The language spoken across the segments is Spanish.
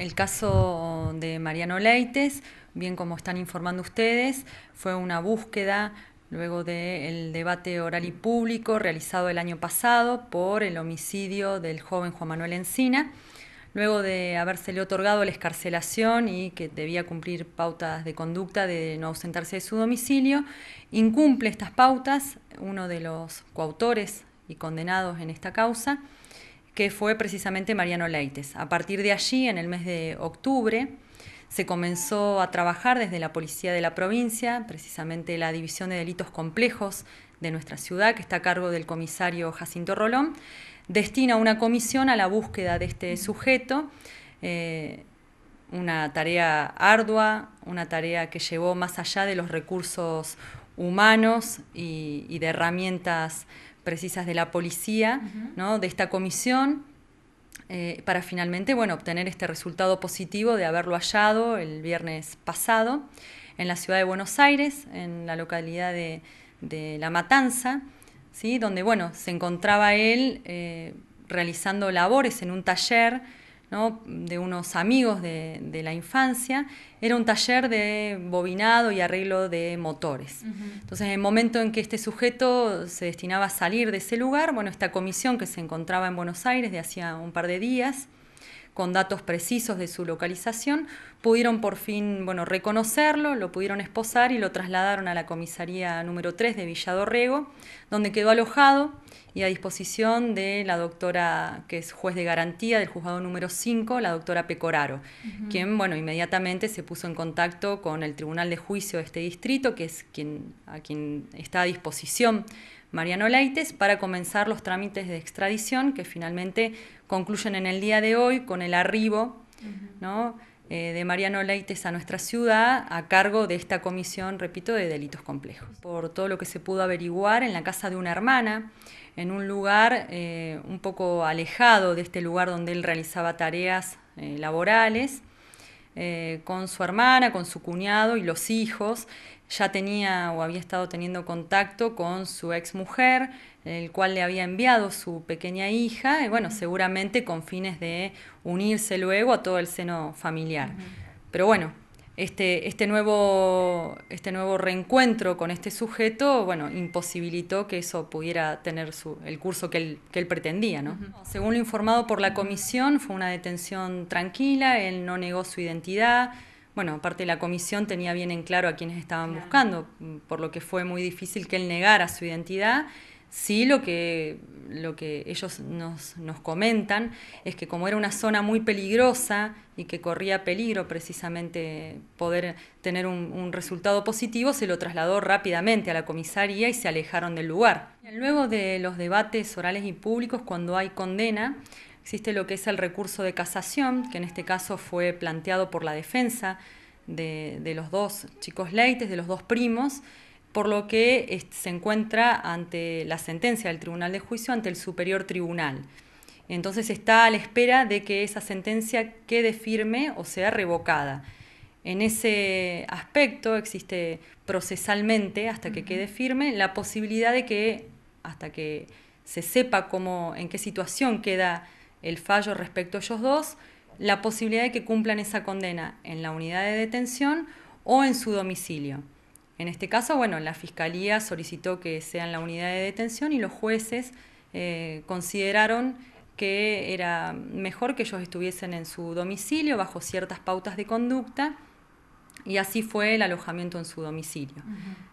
El caso de Mariano Leites, bien como están informando ustedes, fue una búsqueda luego del debate oral y público realizado el año pasado por el homicidio del joven Juan Manuel Encina, luego de habérsele otorgado la escarcelación y que debía cumplir pautas de conducta de no ausentarse de su domicilio, incumple estas pautas uno de los coautores y condenados en esta causa que fue precisamente Mariano Leites. A partir de allí, en el mes de octubre, se comenzó a trabajar desde la Policía de la Provincia, precisamente la División de Delitos Complejos de nuestra ciudad, que está a cargo del comisario Jacinto Rolón, destina una comisión a la búsqueda de este sujeto, eh, una tarea ardua, una tarea que llevó más allá de los recursos humanos y de herramientas precisas de la policía, ¿no? de esta comisión, eh, para finalmente bueno, obtener este resultado positivo de haberlo hallado el viernes pasado en la ciudad de Buenos Aires, en la localidad de, La Matanza, ¿sí? donde bueno, se encontraba él eh, realizando labores en un taller de unos amigos de, la infancia, era un taller de bobinado y arreglo de motores. Entonces, en el momento en que este sujeto se destinaba a salir de ese lugar, bueno, esta comisión que se encontraba en Buenos Aires de hacía un par de días, con datos precisos de su localización, pudieron por fin bueno, reconocerlo, lo pudieron esposar y lo trasladaron a la comisaría número 3 de Villadorrego, donde quedó alojado y a disposición de la doctora, que es juez de garantía del juzgado número 5, la doctora Pecoraro, quien bueno, inmediatamente se puso en contacto con el Tribunal de Juicio de este distrito, que es quien, a quien está a disposición Mariano Leites para comenzar los trámites de extradición que finalmente concluyen en el día de hoy con el arribo eh, de Mariano Leites a nuestra ciudad a cargo de esta comisión, repito, de delitos complejos. Por todo lo que se pudo averiguar en la casa de una hermana, en un lugar eh, un poco alejado de este lugar donde él realizaba tareas eh, laborales. con su hermana, con su cuñado y los hijos, ya tenía o había estado teniendo contacto con su ex mujer, el cual le había enviado su pequeña hija, y bueno, seguramente con fines de unirse luego a todo el seno familiar. Pero bueno, este, este, este, nuevo, reencuentro con este sujeto, bueno, imposibilitó que eso pudiera tener su, el curso que él, pretendía, ¿no? Según lo informado por la comisión, fue una detención tranquila, él no negó su identidad, bueno, aparte la comisión tenía bien en claro a quienes estaban buscando, por lo que fue muy difícil que él negara su identidad. Sí, lo que, lo que ellos nos, comentan es que como era una zona muy peligrosa y que corría peligro precisamente poder tener un, un resultado positivo, se lo trasladó rápidamente a la comisaría y se alejaron del lugar. Luego de los debates orales y públicos, cuando hay condena, Existe lo que es el recurso de casación, que en este caso fue planteado por la defensa de, los dos chicos leites, de los dos primos, por lo que se encuentra ante la sentencia del Tribunal de Juicio, ante el Superior Tribunal. Entonces está a la espera de que esa sentencia quede firme o sea revocada. En ese aspecto existe procesalmente, hasta que quede firme, la posibilidad de que, hasta que se sepa cómo, en qué situación queda el fallo respecto a ellos dos, la posibilidad de que cumplan esa condena en la unidad de detención o en su domicilio. En este caso, bueno, la Fiscalía solicitó que sean la unidad de detención y los jueces eh, consideraron que era mejor que ellos estuviesen en su domicilio bajo ciertas pautas de conducta y así fue el alojamiento en su domicilio.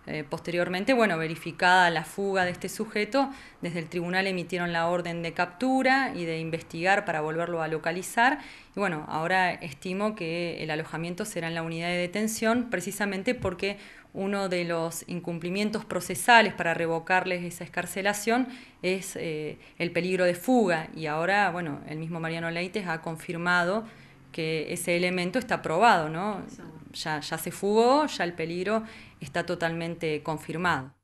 Eh, posteriormente, bueno, verificada la fuga de este sujeto, desde el tribunal emitieron la orden de captura y de investigar para volverlo a localizar. Y bueno, ahora estimo que el alojamiento será en la unidad de detención, precisamente porque uno de los incumplimientos procesales para revocarles esa escarcelación es eh, el peligro de fuga. Y ahora, bueno, el mismo Mariano Leites ha confirmado que ese elemento está probado, ¿no? Ya, ya se fugó, ya el peligro está totalmente confirmado.